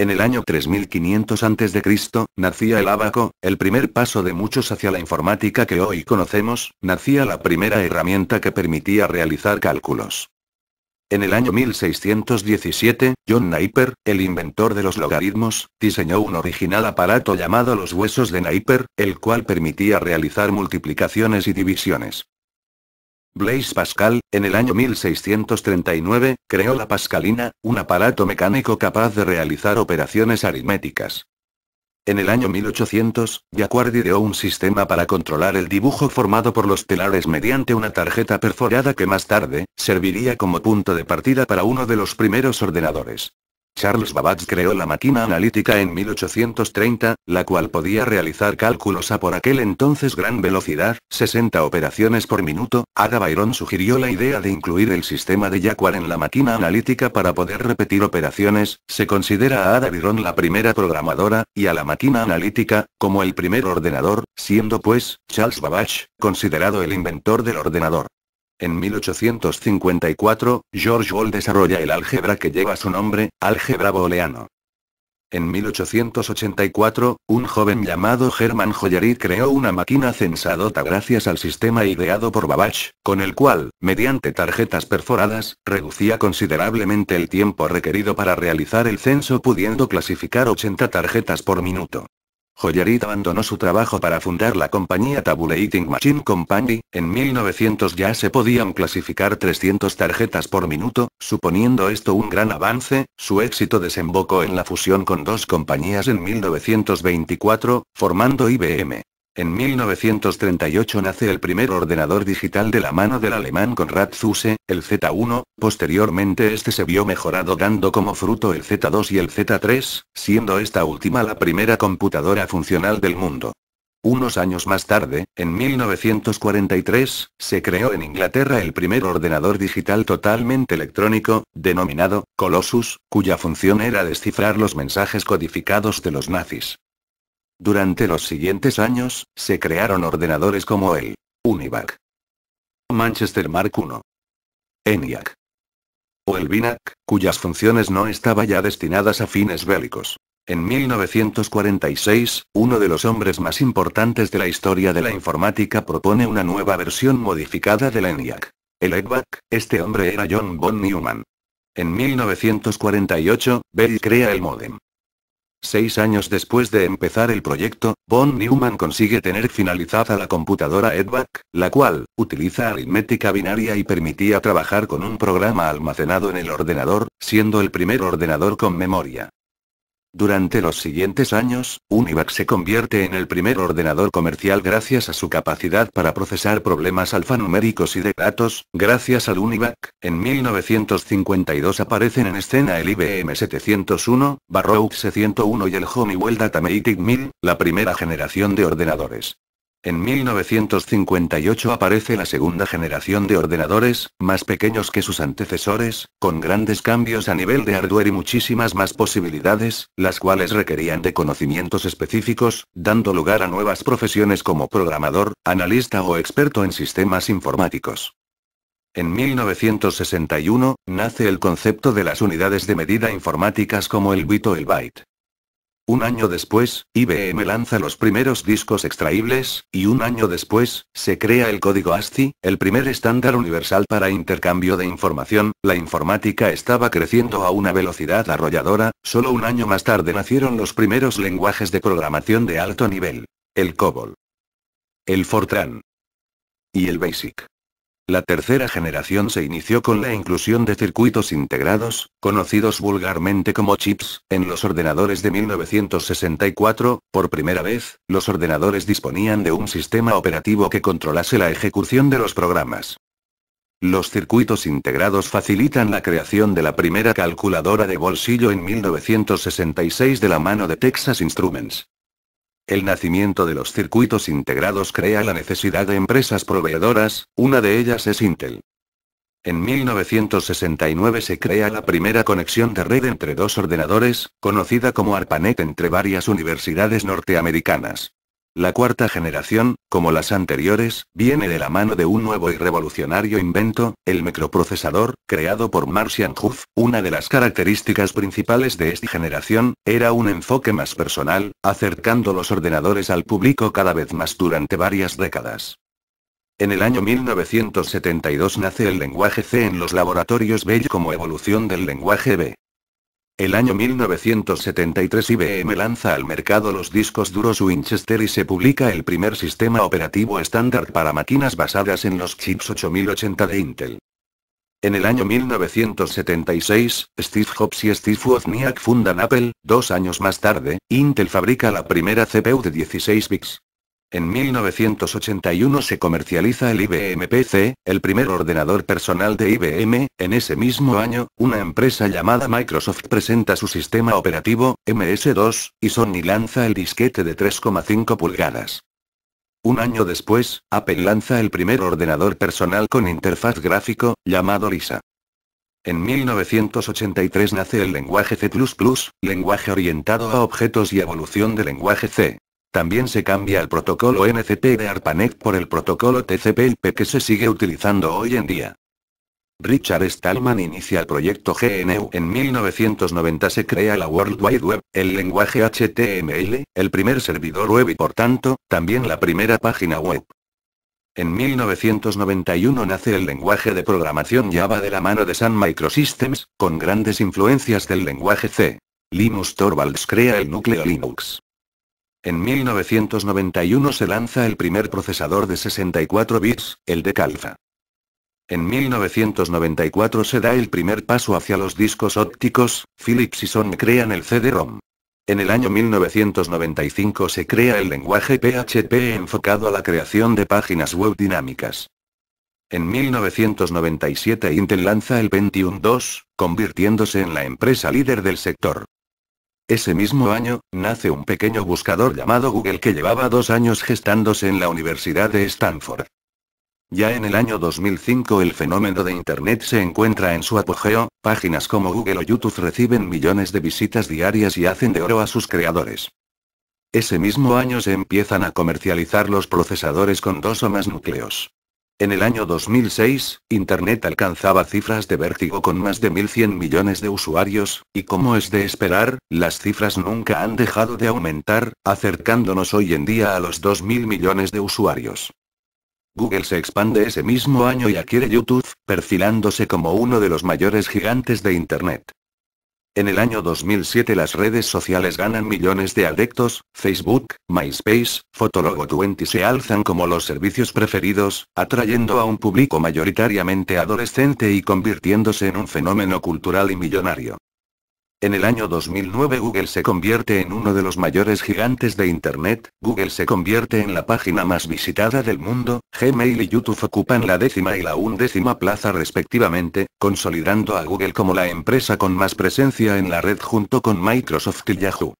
En el año 3500 a.C., nacía el ábaco, el primer paso de muchos hacia la informática que hoy conocemos, nacía la primera herramienta que permitía realizar cálculos. En el año 1617, John Napier, el inventor de los logaritmos, diseñó un original aparato llamado los huesos de Napier, el cual permitía realizar multiplicaciones y divisiones. Blaise Pascal, en el año 1639, creó la pascalina, un aparato mecánico capaz de realizar operaciones aritméticas. En el año 1800, Jacquard ideó un sistema para controlar el dibujo formado por los telares mediante una tarjeta perforada que más tarde, serviría como punto de partida para uno de los primeros ordenadores. Charles Babbage creó la máquina analítica en 1830, la cual podía realizar cálculos a por aquel entonces gran velocidad, 60 operaciones por minuto. Ada Byron sugirió la idea de incluir el sistema de Jacquard en la máquina analítica para poder repetir operaciones. Se considera a Ada Byron la primera programadora, y a la máquina analítica, como el primer ordenador, siendo pues, Charles Babbage, considerado el inventor del ordenador. En 1854, George Wall desarrolla el álgebra que lleva su nombre, álgebra booleano. En 1884, un joven llamado Hermann Joyerit creó una máquina censadota gracias al sistema ideado por Babbage, con el cual, mediante tarjetas perforadas, reducía considerablemente el tiempo requerido para realizar el censo pudiendo clasificar 80 tarjetas por minuto. Joyerit abandonó su trabajo para fundar la compañía Tabulating Machine Company. En 1900 ya se podían clasificar 300 tarjetas por minuto, suponiendo esto un gran avance. Su éxito desembocó en la fusión con dos compañías en 1924, formando IBM. En 1938 nace el primer ordenador digital de la mano del alemán Konrad Zuse, el Z1, posteriormente este se vio mejorado dando como fruto el Z2 y el Z3, siendo esta última la primera computadora funcional del mundo. Unos años más tarde, en 1943, se creó en Inglaterra el primer ordenador digital totalmente electrónico, denominado Colossus, cuya función era descifrar los mensajes codificados de los nazis. Durante los siguientes años, se crearon ordenadores como el Univac, Manchester Mark I, ENIAC o el BINAC, cuyas funciones no estaban ya destinadas a fines bélicos. En 1946, uno de los hombres más importantes de la historia de la informática propone una nueva versión modificada del ENIAC. El EDVAC, este hombre era John von Neumann. En 1948, Bell crea el modem. Seis años después de empezar el proyecto, Von Neumann consigue tener finalizada la computadora EDVAC, la cual, utiliza aritmética binaria y permitía trabajar con un programa almacenado en el ordenador, siendo el primer ordenador con memoria. Durante los siguientes años, Univac se convierte en el primer ordenador comercial gracias a su capacidad para procesar problemas alfanuméricos y de datos. Gracias al Univac, en 1952 aparecen en escena el IBM 701, Barrow C101 y el Honeywell Matic 1000, la primera generación de ordenadores. En 1958 aparece la segunda generación de ordenadores, más pequeños que sus antecesores, con grandes cambios a nivel de hardware y muchísimas más posibilidades, las cuales requerían de conocimientos específicos, dando lugar a nuevas profesiones como programador, analista o experto en sistemas informáticos. En 1961, nace el concepto de las unidades de medida informáticas como el bit o el byte. Un año después, IBM lanza los primeros discos extraíbles, y un año después, se crea el código ASCII, el primer estándar universal para intercambio de información. La informática estaba creciendo a una velocidad arrolladora, solo un año más tarde nacieron los primeros lenguajes de programación de alto nivel. El COBOL. El FORTRAN. Y el BASIC. La tercera generación se inició con la inclusión de circuitos integrados, conocidos vulgarmente como chips, en los ordenadores de 1964, por primera vez, los ordenadores disponían de un sistema operativo que controlase la ejecución de los programas. Los circuitos integrados facilitan la creación de la primera calculadora de bolsillo en 1966 de la mano de Texas Instruments. El nacimiento de los circuitos integrados crea la necesidad de empresas proveedoras, una de ellas es Intel. En 1969 se crea la primera conexión de red entre dos ordenadores, conocida como ARPANET entre varias universidades norteamericanas. La cuarta generación, como las anteriores, viene de la mano de un nuevo y revolucionario invento, el microprocesador, creado por Marcian Huff. Una de las características principales de esta generación, era un enfoque más personal, acercando los ordenadores al público cada vez más durante varias décadas. En el año 1972 nace el lenguaje C en los laboratorios Bell como evolución del lenguaje B. El año 1973 IBM lanza al mercado los discos duros Winchester y se publica el primer sistema operativo estándar para máquinas basadas en los chips 8080 de Intel. En el año 1976, Steve Jobs y Steve Wozniak fundan Apple, dos años más tarde, Intel fabrica la primera CPU de 16 bits. En 1981 se comercializa el IBM PC, el primer ordenador personal de IBM, en ese mismo año, una empresa llamada Microsoft presenta su sistema operativo, MS2, y Sony lanza el disquete de 3,5 pulgadas. Un año después, Apple lanza el primer ordenador personal con interfaz gráfico, llamado Lisa. En 1983 nace el lenguaje C++, lenguaje orientado a objetos y evolución del lenguaje C. También se cambia el protocolo NCP de ARPANET por el protocolo TCP/IP que se sigue utilizando hoy en día. Richard Stallman inicia el proyecto GNU. En 1990 se crea la World Wide Web, el lenguaje HTML, el primer servidor web y por tanto, también la primera página web. En 1991 nace el lenguaje de programación Java de la mano de Sun Microsystems, con grandes influencias del lenguaje C. Linus Torvalds crea el núcleo Linux. En 1991 se lanza el primer procesador de 64 bits, el de Calfa. En 1994 se da el primer paso hacia los discos ópticos, Philips y Sony crean el CD-ROM. En el año 1995 se crea el lenguaje PHP enfocado a la creación de páginas web dinámicas. En 1997 Intel lanza el Pentium 2, convirtiéndose en la empresa líder del sector. Ese mismo año, nace un pequeño buscador llamado Google que llevaba dos años gestándose en la Universidad de Stanford. Ya en el año 2005 el fenómeno de Internet se encuentra en su apogeo, páginas como Google o YouTube reciben millones de visitas diarias y hacen de oro a sus creadores. Ese mismo año se empiezan a comercializar los procesadores con dos o más núcleos. En el año 2006, Internet alcanzaba cifras de vértigo con más de 1.100 millones de usuarios, y como es de esperar, las cifras nunca han dejado de aumentar, acercándonos hoy en día a los 2.000 millones de usuarios. Google se expande ese mismo año y adquiere YouTube, perfilándose como uno de los mayores gigantes de Internet. En el año 2007 las redes sociales ganan millones de adeptos, Facebook, MySpace, Fotologo 20 se alzan como los servicios preferidos, atrayendo a un público mayoritariamente adolescente y convirtiéndose en un fenómeno cultural y millonario. En el año 2009 Google se convierte en uno de los mayores gigantes de Internet, Google se convierte en la página más visitada del mundo, Gmail y YouTube ocupan la décima y la undécima plaza respectivamente, consolidando a Google como la empresa con más presencia en la red junto con Microsoft y Yahoo.